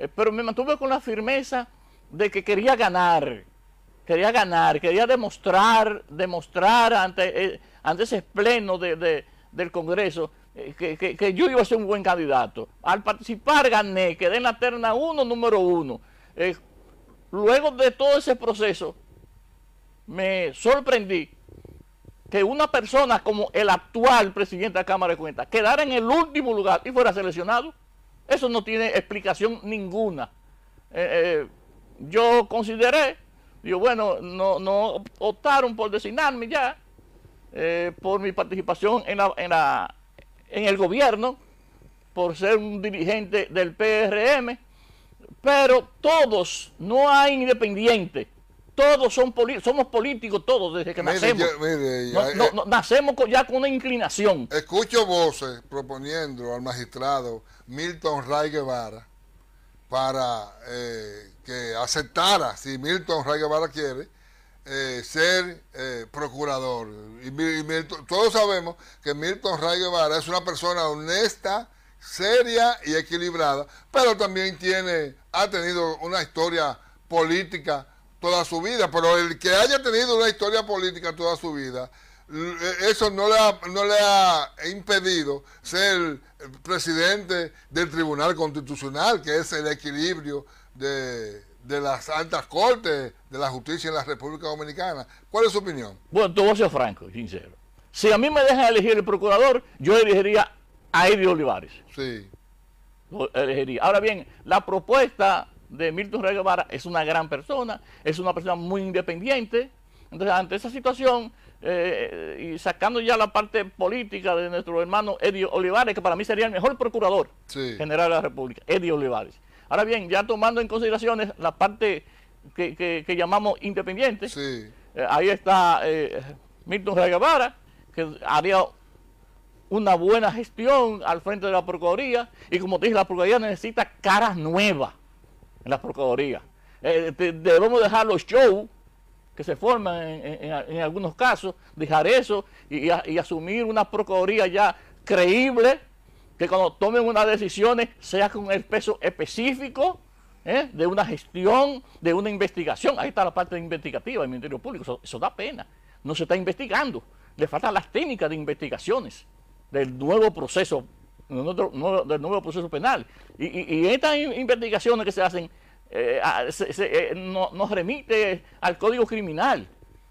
Eh, pero me mantuve con la firmeza de que quería ganar, quería ganar, quería demostrar, demostrar ante, eh, ese pleno del Congreso eh, que, yo iba a ser un buen candidato. Al participar gané, quedé en la terna uno, número uno. luego de todo ese proceso, me sorprendí que una persona como el actual presidente de la Cámara de Cuentas quedara en el último lugar y fuera seleccionado eso no tiene explicación ninguna. Eh, eh, yo consideré, digo, bueno, no, no optaron por designarme ya eh, por mi participación en, en, en el gobierno, por ser un dirigente del PRM, pero todos, no hay independiente todos son somos políticos todos desde que nacemos. Eh. nacemos ya con una inclinación. Escucho voces proponiendo al magistrado Milton Ray Guevara para eh, que aceptara, si Milton Ray Guevara quiere, eh, ser procurador. todos sabemos que Milton Ray Guevara es una persona honesta, seria y equilibrada, pero también tiene, ha tenido una historia política toda su vida, pero el que haya tenido una historia política toda su vida, eso no le ha, no le ha impedido ser presidente del Tribunal Constitucional, que es el equilibrio de, de las altas cortes de la justicia en la República Dominicana. ¿Cuál es su opinión? Bueno, te voz a ser franco y sincero. Si a mí me dejan elegir el procurador, yo elegiría a Eddie Olivares. Sí. elegiría. Ahora bien, la propuesta de Milton Reyes Guevara es una gran persona, es una persona muy independiente. Entonces, ante esa situación, eh, y sacando ya la parte política de nuestro hermano Eddie Olivares, que para mí sería el mejor procurador general de la República, Eddie Olivares. Ahora bien, ya tomando en consideraciones la parte que, llamamos independiente, eh, ahí está eh, Milton Reyes Guevara que había una buena gestión al frente de la Procuraduría, y como te dije, la Procuraduría necesita caras nuevas en las procuradurías. Eh, debemos dejar los shows que se forman en, algunos casos, dejar eso y, asumir una procuraduría ya creíble, que cuando tomen unas decisiones sea con el peso específico eh, de una gestión, de una investigación. Ahí está la parte investigativa del Ministerio Público, eso, eso da pena. No se está investigando, le faltan las técnicas de investigaciones del nuevo proceso del nuevo proceso penal. Y, estas investigaciones que se hacen eh, eh, nos remite al Código Criminal.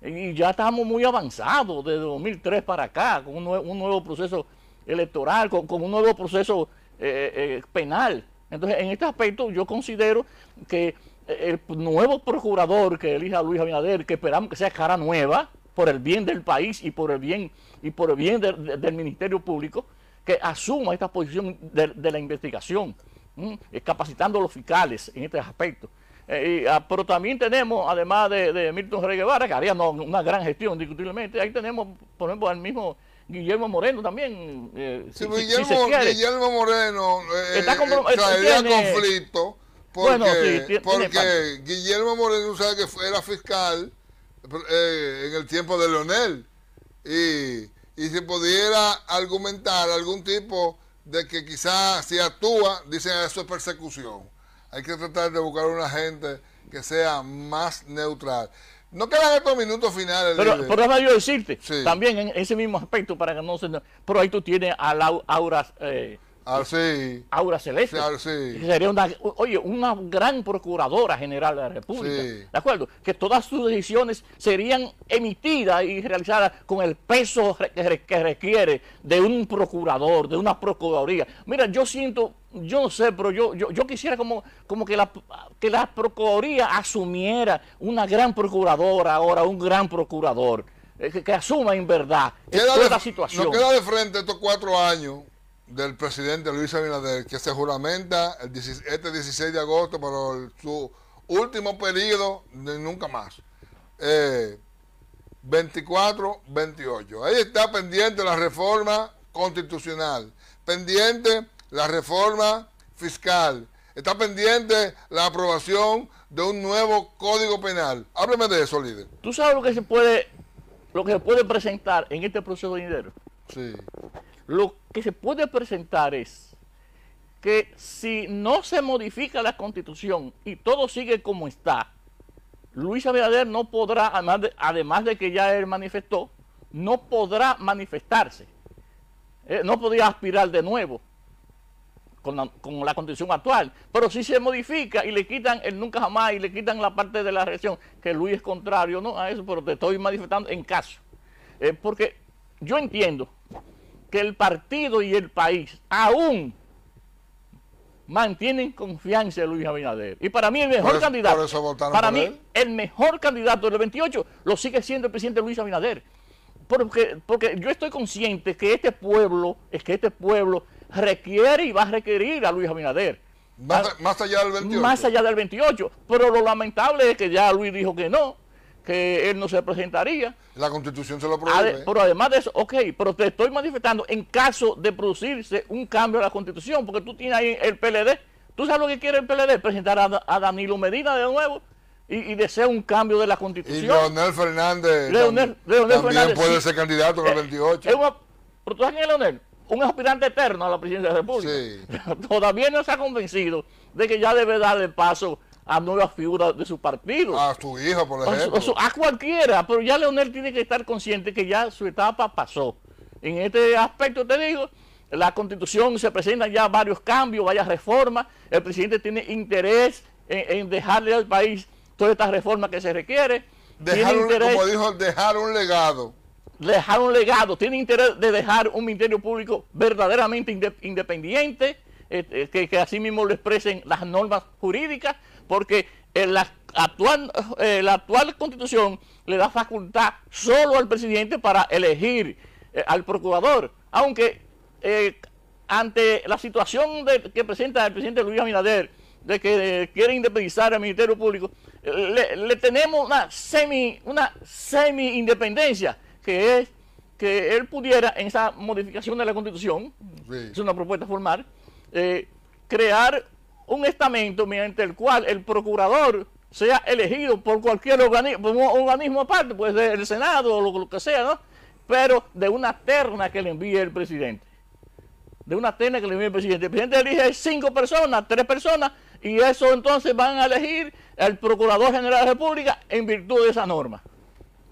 Y ya estamos muy avanzados desde 2003 para acá, con un, nuevo proceso electoral, con, un nuevo proceso eh, penal. Entonces, en este aspecto yo considero que el nuevo procurador que elija Luis Abinader, que esperamos que sea cara nueva, por el bien del país y por el bien, y por el bien del Ministerio Público, que asuma esta posición de, la investigación, eh, capacitando a los fiscales en este aspecto. Eh, ah, pero también tenemos, además de, Milton Rey Guevara, que haría una gran gestión, discutiblemente, ahí tenemos, por ejemplo, al mismo Guillermo Moreno también. Eh, Guillermo, Moreno está traería conflicto porque, Guillermo Moreno sabe que era fiscal en el tiempo de Leonel y y si pudiera argumentar algún tipo de que quizás si actúa, dicen eso es persecución. Hay que tratar de buscar una gente que sea más neutral. No quedan estos minutos finales. Pero, por eso yo decirte, también en ese mismo aspecto, para que no se... Pero ahí tú tienes a la, Aura... Eh, Ah, Aura Celeste. sería una, oye, una gran procuradora general de la República. ¿De acuerdo? Que todas sus decisiones serían emitidas y realizadas con el peso que requiere de un procurador, de una procuraduría. Mira, yo siento, yo no sé, pero yo, yo, quisiera como, como que, la, que la procuraduría asumiera una gran procuradora ahora, un gran procurador. Eh, que, asuma en verdad toda la situación. Nos queda de frente estos cuatro años del presidente Luis Abinader, que se juramenta el este 16 de agosto para su último periodo de nunca más. 24-28. Eh, Ahí está pendiente la reforma constitucional, pendiente la reforma fiscal, está pendiente la aprobación de un nuevo código penal. Hábleme de eso, líder. ¿Tú sabes lo que se puede, lo que se puede presentar en este proceso de dinero? Sí lo que se puede presentar es que si no se modifica la constitución y todo sigue como está, Luis Abinader no podrá, además de, que ya él manifestó, no podrá manifestarse, eh, no podría aspirar de nuevo con la, constitución actual. Pero si se modifica y le quitan el nunca jamás y le quitan la parte de la reacción, que Luis es contrario ¿no? a eso, pero te estoy manifestando en caso. Eh, porque yo entiendo que el partido y el país aún mantienen confianza en Luis Abinader. Y para mí el mejor candidato, para, mí el mejor candidato del 28 lo sigue siendo el presidente Luis Abinader. Porque, porque yo estoy consciente que este pueblo, es que este pueblo requiere y va a requerir a Luis Abinader. más allá del 28. Más allá del 28. Pero lo lamentable es que ya Luis dijo que no que él no se presentaría. La constitución se lo prohíbe. pero además de eso, ok, pero te estoy manifestando en caso de producirse un cambio a la constitución, porque tú tienes ahí el PLD. ¿Tú sabes lo que quiere el PLD? Presentar a, Danilo Medina de nuevo y, desea un cambio de la constitución. Y Leonel Fernández. Leonel, también, también puede ser candidato en el 28. Eh, pero tú sabes Leonel, un aspirante eterno a la presidencia de la República. Todavía no se ha convencido de que ya debe dar el paso a ah, nuevas figuras de su partido. A su hija, por ejemplo. a cualquiera, pero ya Leonel tiene que estar consciente que ya su etapa pasó. En este aspecto te digo, la constitución se presenta ya varios cambios, varias reformas, el presidente tiene interés en, dejarle al país todas estas reformas que se requiere. como dijo, dejar un legado. Dejar un legado, tiene interés de dejar un ministerio público verdaderamente independiente, eh, eh, que, que, así mismo lo expresen las normas jurídicas, porque eh, la, actual, constitución le da facultad solo al presidente para elegir al procurador, aunque ante la situación que presenta el presidente Luis Abinader, de que quiere independizar al Ministerio Público, le, tenemos una semi, una semi independencia, que es que él pudiera, en esa modificación de la Constitución, es una propuesta formal, eh, crear un estamento mediante el cual el procurador sea elegido por cualquier organismo, organismo aparte, pues del Senado o lo, que sea, ¿no? Pero de una terna que le envíe el presidente. De una terna que le envíe el presidente. El presidente elige cinco personas, tres personas, y eso entonces van a elegir el procurador general de la República en virtud de esa norma.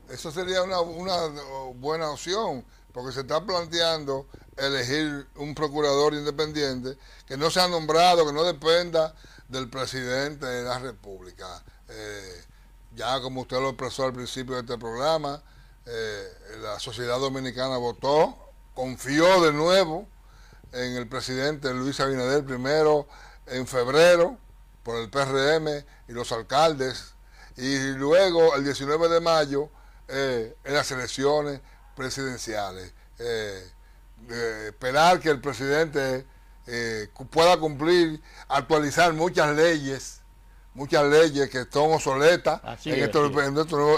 Eso sería una buena opción porque se está planteando elegir un procurador independiente que no sea nombrado, que no dependa del presidente de la República. Eh, ya como usted lo expresó al principio de este programa, eh, la sociedad dominicana votó, confió de nuevo en el presidente Luis Abinader primero en febrero por el PRM y los alcaldes, y luego el 19 de mayo eh, en las elecciones presidenciales. Eh, esperar que el presidente eh, pueda cumplir, actualizar muchas leyes, muchas leyes que son obsoletas este, en, este,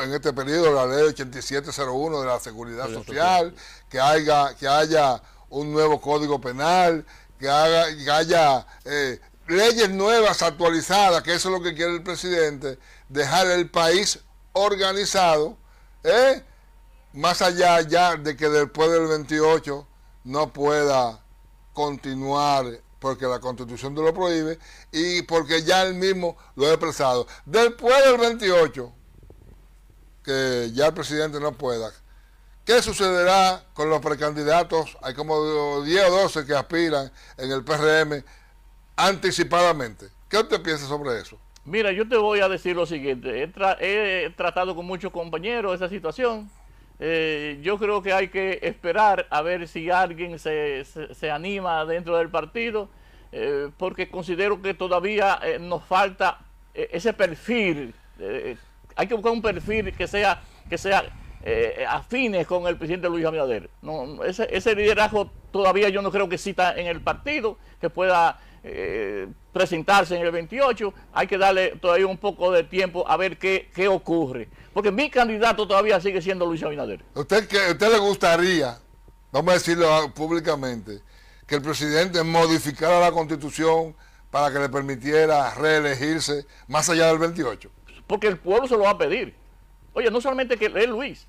en, este, periodo, la ley 8701 de la seguridad social, que haya, que haya un nuevo código penal, que, haga, haya eh, leyes nuevas, actualizadas, que eso es lo que quiere el presidente, dejar el país organizado, más allá ya de que después del 28 no pueda continuar porque la constitución lo prohíbe y porque ya él mismo lo ha expresado. Después del 28, que ya el presidente no pueda, ¿qué sucederá con los precandidatos? Hay como 10 o 12 que aspiran en el PRM anticipadamente. ¿Qué usted piensa sobre eso? Mira, yo te voy a decir lo siguiente. He, he tratado con muchos compañeros esa situación eh, yo creo que hay que esperar a ver si alguien se, se, anima dentro del partido, eh, porque considero que todavía eh, nos falta ese perfil. hay que buscar un perfil que sea que sea afines con el presidente Luis Abinader. No, ese, ese liderazgo todavía yo no creo que exista en el partido, que pueda eh, presentarse en el 28, hay que darle todavía un poco de tiempo a ver qué, ocurre. Porque mi candidato todavía sigue siendo Luis Abinader. ¿Usted, ¿Usted le gustaría, vamos a decirlo ah, públicamente, que el presidente modificara la constitución para que le permitiera reelegirse más allá del 28? Porque el pueblo se lo va a pedir. Oye, no solamente que es Luis,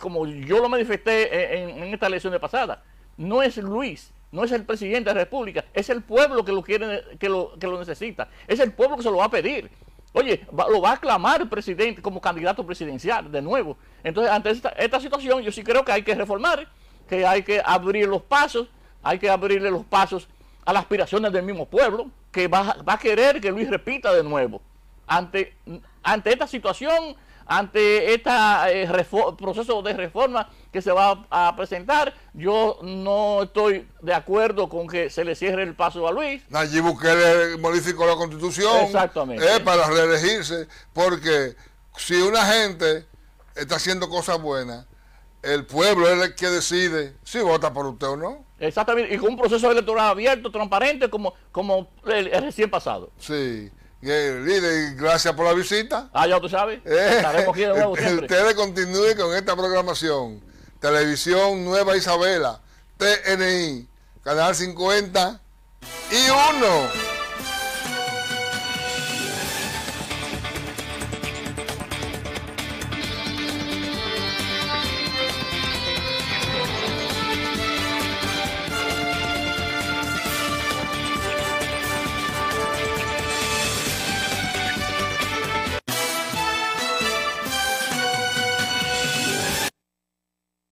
como yo lo manifesté en, en esta elección de pasada, no es Luis no es el presidente de la República, es el pueblo que lo, quiere, que lo, que lo necesita, es el pueblo que se lo va a pedir. Oye, lo va a aclamar el presidente como candidato presidencial de nuevo. Entonces, ante esta, situación, yo sí creo que hay que reformar, que hay que abrir los pasos, hay que abrirle los pasos a las aspiraciones del mismo pueblo, que va, a querer que Luis repita de nuevo. Ante, ante esta situación ante este proceso de reforma que se va a, presentar. Yo no estoy de acuerdo con que se le cierre el paso a Luis. Allí modificó la constitución Exactamente. Eh, para reelegirse, porque si una gente está haciendo cosas buenas, el pueblo es el que decide si vota por usted o no. Exactamente, y con un proceso electoral abierto, transparente, como, como el recién pasado. Sí gracias por la visita. Ah, ya tú sabes. Eh, ustedes continúen con esta programación. Televisión Nueva Isabela, TNI, Canal 50 y 1.